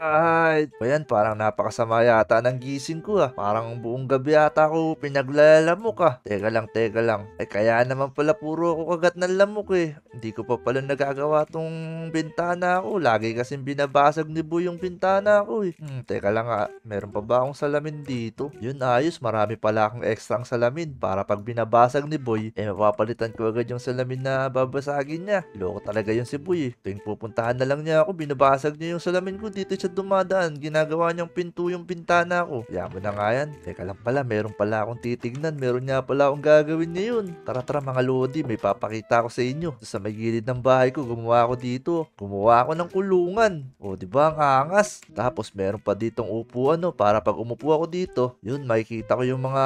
Alright. O yan, parang napakasama yata ng gising ko ah. Parang buong gabi yata ako pinaglalamok ah. Teka lang, teka lang. Ay eh, kaya naman pala puro ako kagat ng lamok eh. Hindi ko pa pala nagagawa tong bintana ko. Lagi kasing binabasag ni Boy yung bintana ko eh. Hmm, teka lang ah. Meron pa ba akong salamin dito? Yun ayos, marami pala akong extra ang salamin para pag binabasag ni Boy, eh mapapalitan ko agad yung salamin na babasagin niya. Loko talaga yung si Boy eh. Tuwing pupuntahan na lang niya ako, binabasag niya yung salamin ko dito sa na dumadaan, ginagawa niyang pinto yung pintana ko. Kaya mo na nga yan. Teka lang pala, meron pala akong titignan. Meron nga pala akong gagawin ngayon. Tara tara mga lodi, may papakita ko sa inyo. sa may gilid ng bahay ko, gumawa ako dito. Gumawa ako ng kulungan. O, di ba ang angas? Tapos meron pa ditong upuan no, para pag umupo ako dito, yun, makikita ko yung mga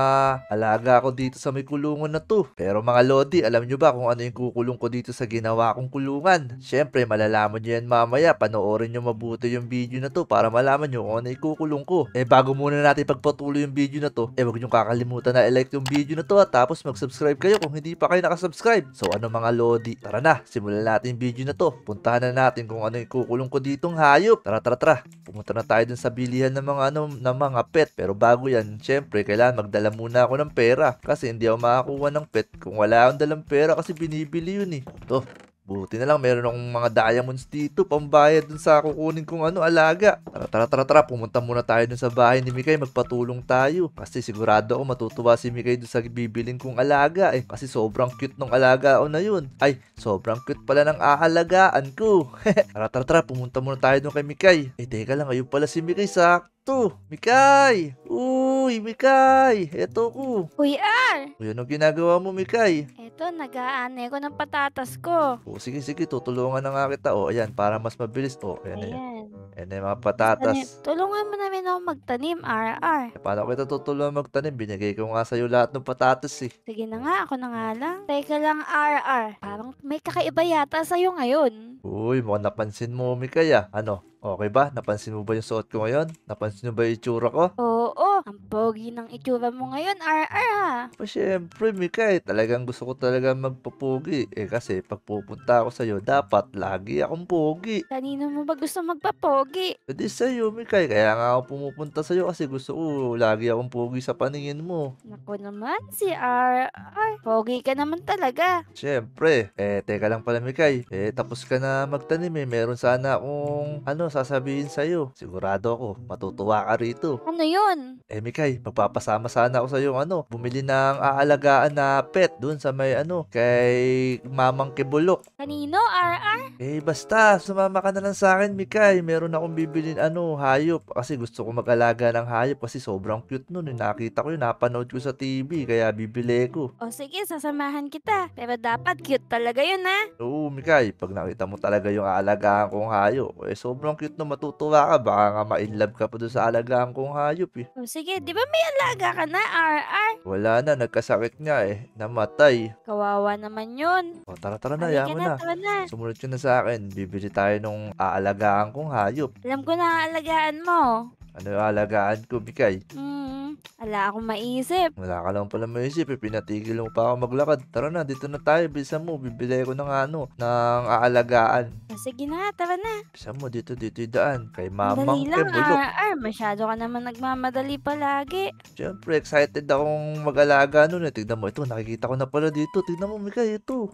alaga ko dito sa may kulungan na to. Pero mga lodi, alam nyo ba kung ano yung kukulong ko dito sa ginawa kong kulungan? Siyempre, malalaman nyo yan mamaya. Panoorin nyo mabuti yung video na to para malaman nyo kung ano ikukulong ko. Eh bago muna natin pagpatuloy yung video na to, eh wag nyo kakalimutan na i-like yung video na to at tapos mag-subscribe kayo kung hindi pa kayo nakasubscribe. So ano mga lodi, tara na, simulan natin yung video na to. Puntahan na natin kung ano ikukulong ko ditong hayop. Tara tara tara, pumunta na tayo dun sa bilihan ng mga ano, ng mga pet. Pero bago yan, syempre kailangan magdala muna ako ng pera kasi hindi ako makakuha ng pet kung wala akong dalang pera kasi binibili yun eh. To, Buti na lang meron akong mga diamonds dito pambayad dun sa kukunin kong ano alaga. Tara tara tara tara pumunta muna tayo dun sa bahay ni Mikay magpatulong tayo. Kasi sigurado ako matutuwa si Mikay dun sa bibiling kong alaga eh. Kasi sobrang cute nung alaga o na yun. Ay sobrang cute pala ng aalagaan ko. tara tara tara pumunta muna tayo dun kay Mikay. Eh teka lang ayun pala si Mikay sa to? Mikay! Uy, Mikay! Eto ko. Uy, Al! Uy, anong ginagawa mo, Mikay? Ito, nag-aanay ko ng patatas ko. O, sige, sige. Tutulungan na nga kita. O, ayan. Para mas mabilis. O, ayan, ayan. ayan. Ayan mga patatas. Tanim. Tulungan mo namin ako magtanim, RR. Eh, paano kita tutulungan magtanim? Binigay ko nga sa'yo lahat ng patatas eh. Sige na nga, ako na nga lang. Teka lang, RR. Parang may kakaiba yata sa'yo ngayon. Uy, mukhang napansin mo, Mikaya. Ah. Ano? Okay ba? Napansin mo ba yung suot ko ngayon? Napansin mo ba yung itsura ko? Oo, ang pogi ng itsura mo ngayon, RR ha. Pa syempre, Mikay, talagang gusto ko talaga magpapogi. Eh kasi pag pupunta ako sa'yo, dapat lagi akong pogi. Kanino mo ba gusto magpapogi? Pwede eh, sa'yo, Mikay. Kaya nga ako pumupunta sa'yo kasi gusto ko lagi akong pogi sa paningin mo. Naku naman, si RR. Pogi ka naman talaga. Siyempre. Eh, teka lang pala, Mikay. Eh, tapos ka na magtanim eh. Meron sana akong, ano, sasabihin sa'yo. Sigurado ako, matutuwa ka rito. Ano yun? Eh, Mikay, magpapasama sana ako sa iyo ano, bumili ng aalagaan na pet doon sa may, ano, kay Mamang Kebulok. Kanino, RR? Eh, basta, sumama ka na lang sa akin, Mikay. Meron akong bibilin, ano, hayop. Kasi gusto ko mag-alaga ng hayop kasi sobrang cute noon, eh. Nakita ko yun, napanood ko sa TV, kaya bibili ko. O sige, sasamahan kita. Pero dapat cute talaga yun, ha? Oo, Mikay, pag nakita mo talaga yung aalagaan kong hayop, eh, sobrang cute cute na matutuwa ka. Baka nga ma-inlove ka pa doon sa alagaan kong hayop eh. Oh, sige, di ba may alaga ka na, RR? Wala na, nagkasakit nga eh. Namatay. Kawawa naman yun. O oh, tara tara na, Halika yaman na. na. tara na. Sumunod ka na sa akin. Bibili tayo nung aalagaan kong hayop. Alam ko na aalagaan mo. Ano yung alagaan ko, Bikay? Hmm, wala akong maisip. Wala ka lang pala maisip eh. Pinatigil mo pa ako maglakad. Tara na, dito na tayo. Bisa mo, bibili ko ng ano, ng aalagaan. O, ah, sige na, tara na. Bisa mo, dito, dito yung daan. Kay mamang kay lang, Ebulok. ah, ah, masyado ka naman nagmamadali palagi. Siyempre, excited akong mag-alaga nun eh. Tignan mo, ito, nakikita ko na pala dito. Tignan mo, Mika, ito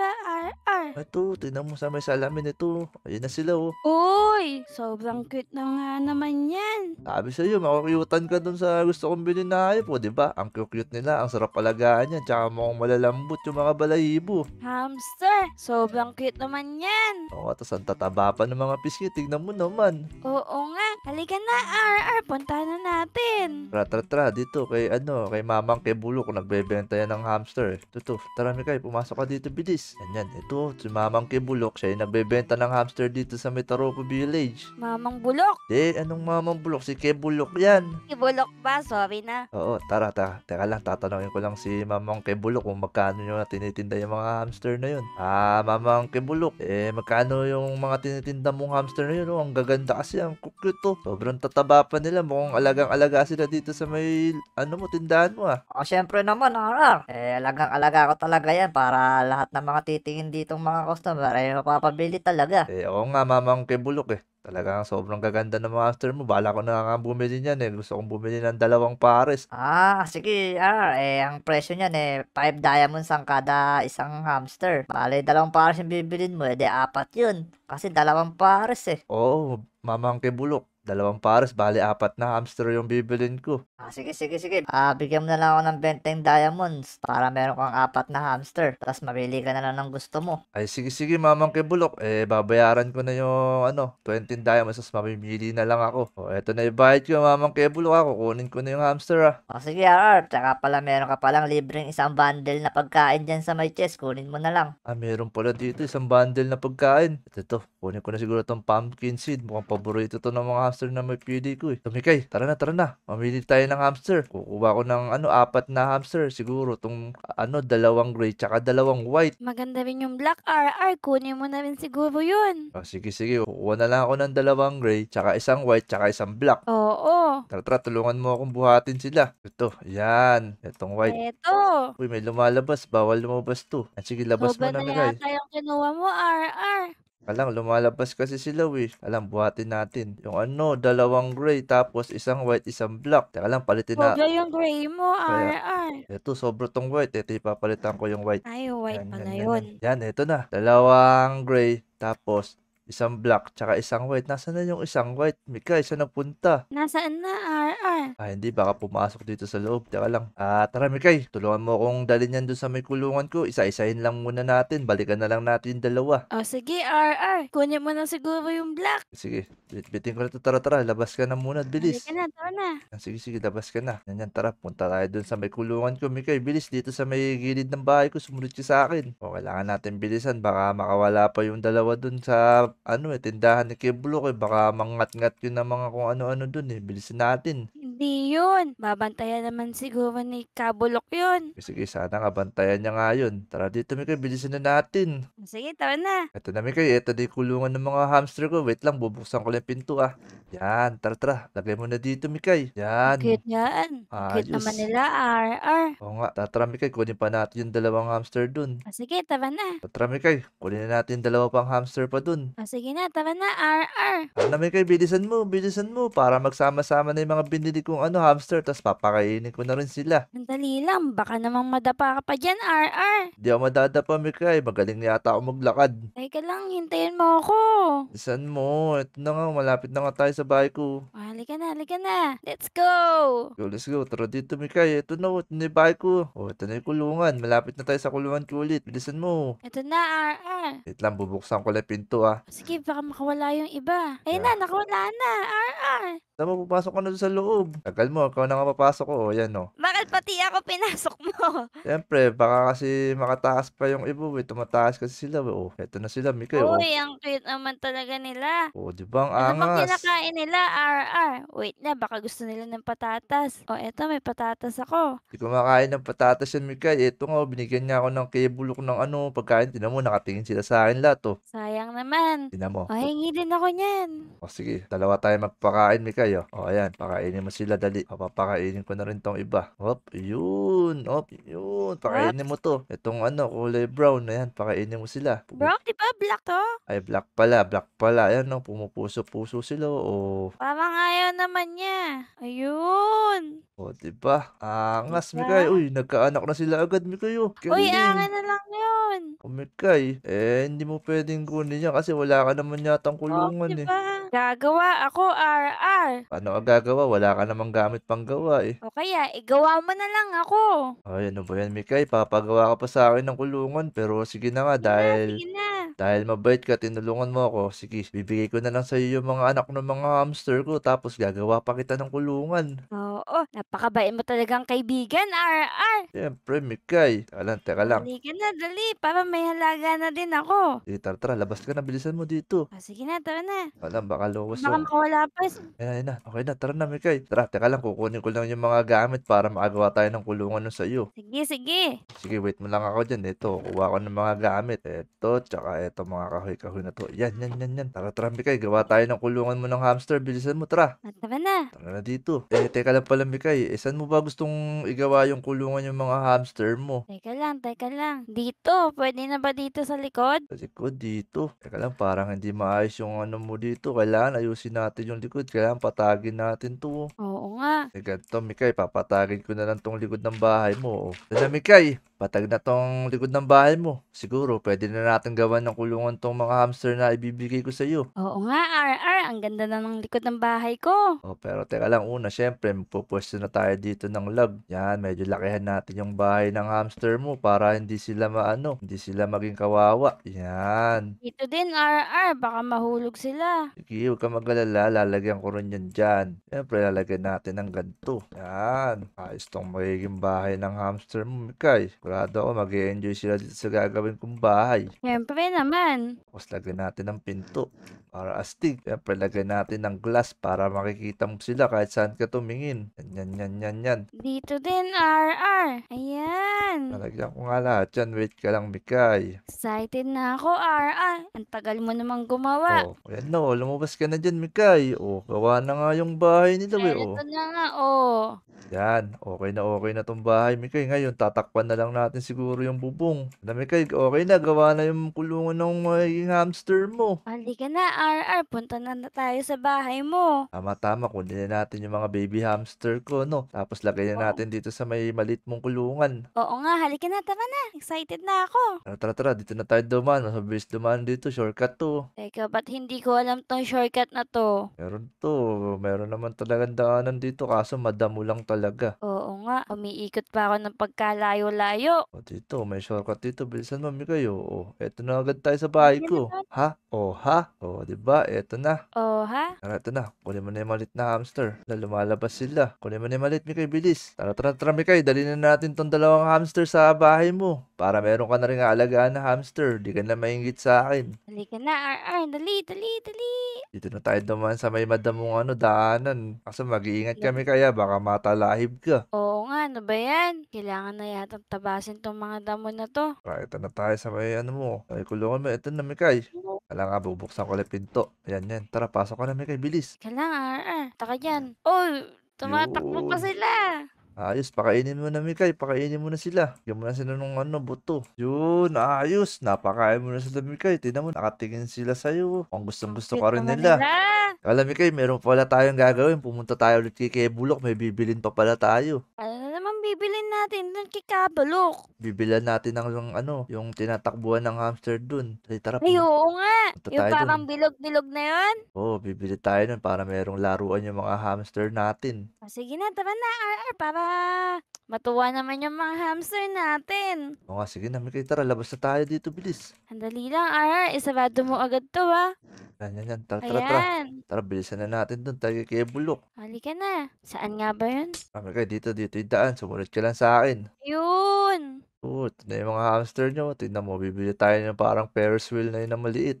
ba, RR? Ito, ah, tingnan mo sa may salamin ito. Ayun na sila, oh. Uy, sobrang cute na nga naman yan. Sabi sa'yo, makukyutan ka dun sa gusto kong bilhin na hayop, oh, di ba? Ang cute nila, ang sarap alagaan yan, tsaka mukhang malalambot yung mga balahibo. Hamster, sobrang cute naman yan. Oo, oh, tapos ang tataba pa ng mga pisngi, tingnan mo naman. Oo nga, halika na, RR, punta na natin. Tra, tra, tra, dito, kay ano, kay mamang kay Bulo, kung nagbebenta yan ng hamster. Tuto, tara, Mikay, pumasok ka dito, bilis guys. Yan yan. Ito, si Mamang Kibulok. Siya yung nagbebenta ng hamster dito sa Metaropo Village. Mamang Bulok? Eh, anong Mamang Bulok? Si Kibulok yan. Kibulok ba? Sorry na. Oo, tara, tara. Teka lang, tatanungin ko lang si Mamang Kibulok kung magkano yung tinitinda yung mga hamster na yun. Ah, Mamang Kibulok. Eh, magkano yung mga tinitinda mong hamster na yun? Oh, ang gaganda kasi. Ang cute to. Oh. Sobrang tataba pa nila. Mukhang alagang-alaga sila dito sa may, ano mo, tindahan mo ah. O, ah, syempre naman, ah. Eh, alagang-alaga ko talaga yan para lahat ng mga nakatitingin ditong mga customer, eh, mapapabili talaga. Eh, oo nga, mamang kibulok eh. Talagang sobrang gaganda ng after mo. Bala ko na nga bumili niyan eh. Gusto kong bumili ng dalawang pares. Ah, sige. Ah, eh, ang presyo niyan eh, 5 diamonds ang kada isang hamster. Bale, dalawang pares yung bibilin mo eh, de apat yun. Kasi dalawang pares eh. Oo, oh, mamang Bulok. Dalawang pares, bali apat na hamster yung bibilin ko. Ah, sige, sige, sige. Ah, bigyan mo na lang ako ng 20 diamonds para meron kang apat na hamster. Tapos mabili ka na lang ng gusto mo. Ay, sige, sige, mamang kibulok. Eh, babayaran ko na yung, ano, 20 diamonds. Tapos mamimili na lang ako. O, oh, eto na ibahit ko, mamang kibulok ako. Kunin ko na yung hamster, ah. Ah, sige, RR. Tsaka pala meron ka palang libreng isang bundle na pagkain dyan sa my chest. Kunin mo na lang. Ah, meron pala dito isang bundle na pagkain. Ito, to. Kunin ko na siguro tong pumpkin seed. Mukhang paborito to ng mga hamster na may pili ko eh. Tumikay, tara na, tara na. Mamili tayo ng hamster. Kukuha ko ng ano, apat na hamster. Siguro tong ano, dalawang gray tsaka dalawang white. Maganda rin yung black RR. Kunin mo na rin siguro yun. Ah, sige, sige. Kukuha na lang ako ng dalawang gray tsaka isang white tsaka isang black. Oo. Tara, tara, tulungan mo akong buhatin sila. Ito, yan. Itong white. Ito. Uy, may lumalabas. Bawal lumabas to. Ah, sige, labas Soba mo na, na guys. Sobrang eh. yata yung kinuha mo, RR lang, lumalabas kasi sila we. Alam, buhatin natin. Yung ano, dalawang gray, tapos isang white, isang black. Teka lang, palitin na. Sobra yung gray mo, RR. Ito, sobra tong white. Ito, ipapalitan ko yung white. Ay, white yan, pala yan, yun. Yan, yan, ito na. Dalawang gray, tapos Isang black, tsaka isang white. Nasaan na yung isang white? Mika, isa napunta. Nasaan na, RR? Ah, hindi. Baka pumasok dito sa loob. Teka lang. Ah, tara, Mikay. Tulungan mo akong dalhin yan doon sa may kulungan ko. Isa-isahin lang muna natin. Balikan na lang natin yung dalawa. Oh, sige, RR. Kunin mo na siguro yung black. Sige. Bitbitin ko na to. Tara, tara. Labas ka na muna. Bilis. Halika na, tara na. Ah, sige, sige. Labas ka na. Yan, yan. Tara. Punta tayo dun sa may kulungan ko. Mikay, bilis. Dito sa may gilid ng bahay ko. Sumunod siya sa akin. O, oh, kailangan natin bilisan. Baka makawala pa yung dalawa dun sa, ano eh, tindahan ni Kebulok eh. Baka mangat-ngat yun ng mga kung ano-ano dun eh. Bilisan natin. Hindi yun. Babantayan naman siguro ni Kabulok yun. Eh, sige, sana nga bantayan niya nga yun. Tara dito, Mikay, bilisan na natin. Sige, tara na. Ito na, Mikay. Ito na kulungan ng mga hamster ko. Wait lang, bubuksan ko lang pinto ah. Yan, tara tara. Lagay mo na dito, Mikay. Yan. Cute yan. Cute naman nila, RR. Oo nga, Tara, Mikay. Kunin pa natin yung dalawang hamster dun. Ah, sige, tara na. Tara, Mikay. Kunin na natin yung dalawa pang hamster pa dun. Ah, sige na, tara na, RR. Ano, Mikay, bilisan mo, bilisan mo. Para magsama-sama na yung mga binili ko kung ano hamster tapos papakainin ko na rin sila. Sandali lang, baka namang madapa ka pa dyan, RR. Di ako madadapa, Mikay. Magaling yata ako maglakad. Teka lang, hintayin mo ako. Saan mo? Ito na nga, malapit na nga tayo sa bahay ko. Ah, halika na, halika na. Let's go! Go, let's go. Tara dito, Mikay. Ito na, ito na yung bahay ko. O, oh, ito na yung kulungan. Malapit na tayo sa kulungan ko ulit. Bilisan mo. Ito na, RR. Wait lang, bubuksan ko lang pinto ah. Sige, baka makawala yung iba. Ayun na, nakawala na, RR. Tama, papasok ka na sa loob. Tagal mo, ako na nga papasok ko. Oh. Yan, oh. Bakit pati ako pinasok mo? Siyempre, baka kasi makataas pa yung ibo, eh. Tumataas kasi sila, Oh, oh eto na sila, Mika, eh. Oh. Uy, ang cute naman talaga nila. Oh, di ba ang Ano bang kinakain nila? RR. Wait na, baka gusto nila ng patatas. Oh, eto, may patatas ako. Hindi kumakain ng patatas yan, Mika. Eh. Eto nga, oh, binigyan niya ako ng kibulok ng ano, pagkain. Tinan mo, nakatingin sila sa akin lahat, oh. Sayang naman. Tinan mo. Oh, hingi din ako niyan. O, oh, sige, dalawa tayo magpakain, Mika tayo. O, ayan. Pakainin mo sila dali. O, papakainin ko na rin tong iba. Hop, yun. Hop, yun. Pakainin mo to. Itong ano, kulay brown. Ayan, pakainin mo sila. Brown, di ba? Black to? Ay, black pala. Black pala. Ayan, no. Pumupuso-puso sila. O. Parang ayaw naman niya. Ayun. O, di ba? Angas, diba? Mikay. Uy, nagkaanak na sila agad, Mikay. Oh. Uy, angan na lang yun. Kumikay. Eh, hindi mo pwedeng kunin niya kasi wala ka naman yatang kulungan oh, diba? eh. Gagawa ako RR. Ano Paano ka gagawa? Wala ka namang gamit pang gawa eh. O kaya, igawa eh, mo na lang ako. Ay, ano ba yan, Mikay? Papagawa ka pa sa akin ng kulungan. Pero sige na nga, dahil... Sige na. Dahil mabait ka, tinulungan mo ako. Sige, bibigay ko na lang sa iyo yung mga anak ng mga hamster ko. Tapos gagawa pa kita ng kulungan. Oo, napakabait mo talagang kaibigan, RR. Siyempre, Mikay. Teka lang, teka lang. Dali ka na, dali. Para may halaga na din ako. Sige, tara, tara. Labas ka na. Bilisan mo dito. O, sige na, tara na. Alam, baka lowest Baka yun. makawala pa. Ayan, ayan na. Okay na, tara na, Mikay. Tara, teka lang, kukunin ko lang yung mga gamit para makagawa tayo ng kulungan nun sa iyo. Sige, sige. Sige, wait mo lang ako dyan. Ito, kuha ko ng mga gamit. Ito, tsaka ito mga kahoy-kahoy na to. Yan, yan, yan, yan. Tara, tara, Mikay. Gawa tayo ng kulungan mo ng hamster. Bilisan mo, tara. Ah, tara na. Tara na dito. Eh, teka lang pala, Mikay. Eh, saan mo ba gustong igawa yung kulungan yung mga hamster mo? Teka lang, teka lang. Dito, pwede na ba dito sa likod? Sa likod, dito. Teka lang, parang hindi maayos yung ano mo dito. Kailangan ayusin natin yung likod. Kailangan papatagin natin to. Oo nga. Teka, to Mikay, papatagin ko na lang tong likod ng bahay mo. Oh. Dala Mikay, patag na tong likod ng bahay mo. Siguro, pwede na natin gawan ng kulungan tong mga hamster na ibibigay ko sa iyo. Oo nga, RR ang ganda na ng likod ng bahay ko. Oh, pero teka lang, una, syempre, magpupwesto na tayo dito ng lab. Yan, medyo lakihan natin yung bahay ng hamster mo para hindi sila maano, hindi sila maging kawawa. Yan. Ito din, RR, baka mahulog sila. Sige, huwag ka magalala, lalagyan ko rin yan dyan. Syempre, lalagyan natin ng ganito. Yan. Ayos tong magiging bahay ng hamster mo, Mikay. Kurado ako, mag enjoy sila dito sa gagawin kong bahay. Siyempre naman. Tapos lagyan natin ng pinto para astig. Siyempre, Lalagay natin ng glass para makikita mo sila kahit saan ka tumingin. Yan, yan, yan, yan, Dito din, RR. Ayan. Nalagyan ko nga lahat yan. Wait ka lang, Mikay. Excited na ako, RR. Ang tagal mo namang gumawa. Oh, ayan na, oh. lumabas ka na dyan, Mikay. Oh, gawa na nga yung bahay nila, eh, oh. Ito na nga, oh. Yan, okay na okay na tong bahay, Mikay. Ngayon, tatakpan na lang natin siguro yung bubong. Na, Mikay, okay na, gawa na yung kulungan ng uh, hamster mo. Halika na, RR. Punta na tayo sa bahay mo. Tama-tama, kunin na natin yung mga baby hamster ko, no? Tapos lagay na natin dito sa may malit mong kulungan. Oo nga, halika na, tama na. Excited na ako. Tara, tara, tara. Dito na tayo duman. Masabilis dumaan dito. Shortcut to. Teka, ba't hindi ko alam tong shortcut na to? Meron to. Meron naman talagang daanan dito, kaso madamo lang talaga. Oo nga, umiikot pa ako ng pagkalayo-layo. O dito, may shortcut dito. Bilisan mami kayo. O, eto na agad tayo sa bahay ko. Ha? O, ha? O, diba? Eto na. Oo, oh, ha? Tara, ito na. Kunin mo na yung malit na hamster. Na lumalabas sila. Kunin mo na yung malit, Mikay. Bilis. Tara, tara, tara, Mikay. Dali na natin tong dalawang hamster sa bahay mo. Para meron ka na rin alagaan na hamster. Di ka na maingit sa akin. Dali ka na, RR. Dali, dali, dali. Dito na tayo naman sa may madamong ano, daanan. Kaso mag-iingat yeah. kami kaya baka matalahib ka. Oo nga, ano ba yan? Kailangan na yatang tabasin tong mga damo na to. Tara, ito na tayo sa may ano mo. Ay, kulungan mo. Ito na, Mikay. Oo. Kailangan bubuksan ko ulit pinto. Ayan yan. Tara, pasok ka na may bilis. Kailangan, ah, ah, ah. taka dyan. Oh, tumatakbo pa sila. Ayos, pakainin mo na Mikay, pakainin mo na sila. Bigyan mo na sila nung ano, buto. Yun, ayos, napakain mo na sila Mikay. Tingnan mo, nakatingin sila sa'yo. Ang gustong gusto ka rin nila. Alam Mikay, meron pa pala tayong gagawin. Pumunta tayo ulit kay Kebulok, may bibilin pa pala tayo. Ah, bibilin natin doon kay Kabalok? Bibilan natin ng yung ano, yung tinatakbuhan ng hamster dun. Ay, tara. Ay, oo nga. Punta Yung parang bilog-bilog na yon. Oo, bibili tayo nun para merong laruan yung mga hamster natin. O, sige na, tara na, RR, para matuwa naman yung mga hamster natin. O nga, sige na, Mikay, tara, labas na tayo dito, bilis. Andali lang, RR, isabado mo agad to, ha? Yan, yan, yan. Tara, tara, tara. Tara, bilisan na natin doon. Tayo kay Bulok. Halika na. Saan nga ba yun? Kami kayo dito, dito yung daan. Sumunod ka lang sa akin. Yun. Oo, ito na yung mga hamster nyo. Tingnan mo, bibili tayo ng parang Ferris wheel na yun na maliit.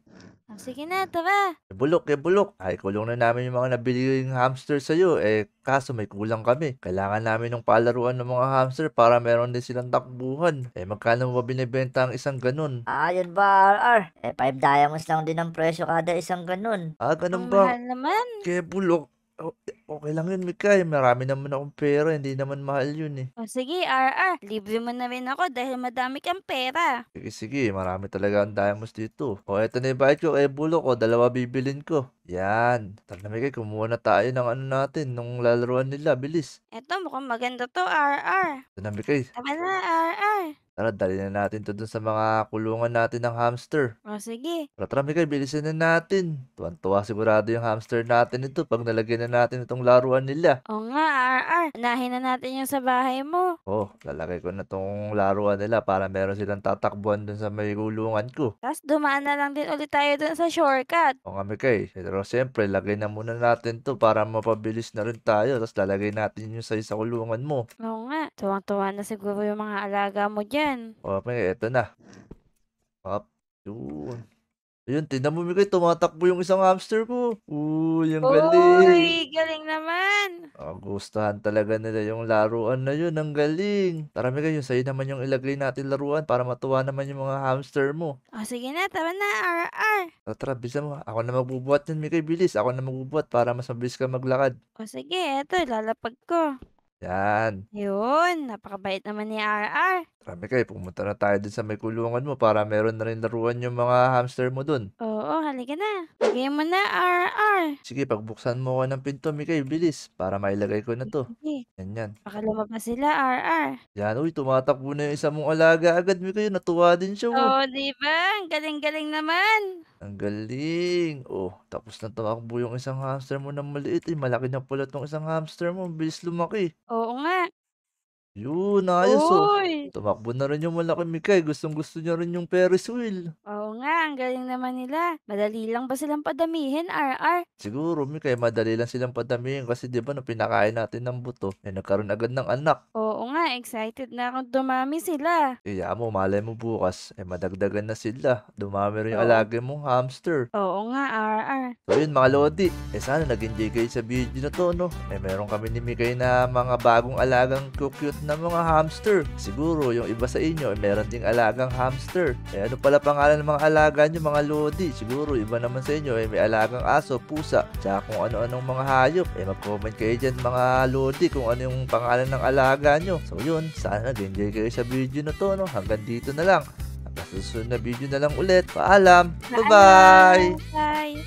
Oh, sige na, tara. bulok, eh bulok. Ay, kulong na namin yung mga nabili yung hamster sa'yo. Eh, kaso may kulang kami. Kailangan namin ng palaruan ng mga hamster para meron din silang takbuhan. Eh, magkano mo ba binibenta ang isang ganun? Ah, yun ba, RR? Eh, 5 diamonds lang din ang presyo kada isang ganun. Ah, ganun ba? mahal naman. Kaya bulok. O- okay lang yun, Mikay. Eh. Marami naman akong pera. Eh. Hindi naman mahal yun eh. O sige, RR, libre mo na rin ako dahil madami kang pera. Sige, sige. Marami talaga ang diamonds dito. O, eto na yung bayad ko kay Bulok. O, dalawa bibilin ko. Yan. Tara na, Mikay. Kumuha na tayo ng ano natin, nung lalaruan nila. Bilis. Eto, mukhang maganda to, RR. Ito na, Mikay. Tama na, RR. Tara, dali na natin to dun sa mga kulungan natin ng hamster. O, sige. Tara, tara, Mikael, bilisan na natin. Tuwan-tuwa sigurado yung hamster natin ito pag nalagyan na natin itong laruan nila. O nga, RR. Nahin na natin yung sa bahay mo. Oh, lalagay ko na tong laruan nila para meron silang tatakbuhan dun sa may kulungan ko. Tapos dumaan na lang din ulit tayo dun sa shortcut. O nga, Mikael. Pero siyempre, lagay na muna natin to para mapabilis na rin tayo. Tapos lalagay natin yung sa isa kulungan mo. O nga. Tuwang-tuwa na siguro yung mga alaga mo dyan yan. Okay, eto na. Pop. Yun. Ayun, tinan mo Mikay, tumatakbo yung isang hamster ko. Uy, ang galing. Uy, galing naman. Oh, ah, gustahan talaga nila yung laruan na yun. Ang galing. Tara Mikay, yun, sa'yo naman yung ilagay natin laruan para matuwa naman yung mga hamster mo. oh, sige na, tara na, RR. O, ah, tara, bisa mo. Ako na magbubuhat yan, Mikay, bilis. Ako na magbubuhat para mas mabilis ka maglakad. oh, sige, eto, ilalapag ko. Yan. Yun, napakabait naman ni RR. Sabi ko, eh, pumunta na tayo din sa may kulungan mo para meron na rin laruan yung mga hamster mo dun. Oo, halika na. Lagyan mo na, RR. Sige, pagbuksan mo ko ng pinto, Mikay, bilis. Para mailagay ko na to. Sige, Yan yan. baka lumabas sila, RR. Yan, uy, tumatakbo na yung isa mong alaga agad, Mikay. Natuwa din siya, oh. Oo, di ba? Ang galing-galing naman. Ang galing. Oh, tapos na tumakbo yung isang hamster mo na maliit. Eh, malaki na pala tong isang hamster mo. Bilis lumaki. Oo nga. Yun, ayos, oh. Uy! Tumakbo na rin yung malaki Mikay, gustong-gusto niya rin yung Ferris wheel nga, ang galing naman nila. Madali lang ba silang padamihin, RR? Siguro, Mi, kaya eh, madali lang silang padamihin kasi di ba no, pinakain natin ng buto, eh nagkaroon agad ng anak. Oo nga, excited na akong dumami sila. Iya mo, malay mo bukas, eh madagdagan na sila. Dumami rin yung Oo. alaga mong hamster. Oo nga, RR. So yun mga Lodi, eh sana nag-enjoy kayo sa video na to no. Eh meron kami ni Mikay na mga bagong alagang cute na mga hamster. Siguro yung iba sa inyo eh meron ding alagang hamster. Eh ano pala pangalan ng mga inaalagaan yung mga lodi. Siguro iba naman sa inyo eh, may alagang aso, pusa, tsaka kung ano-anong mga hayop. Eh mag-comment kayo dyan mga lodi kung ano yung pangalan ng alaga nyo. So yun, sana nag-enjoy kayo sa video na to. No? Hanggang dito na lang. Hanggang susunod na video na lang ulit. Paalam! Bye-bye! Bye!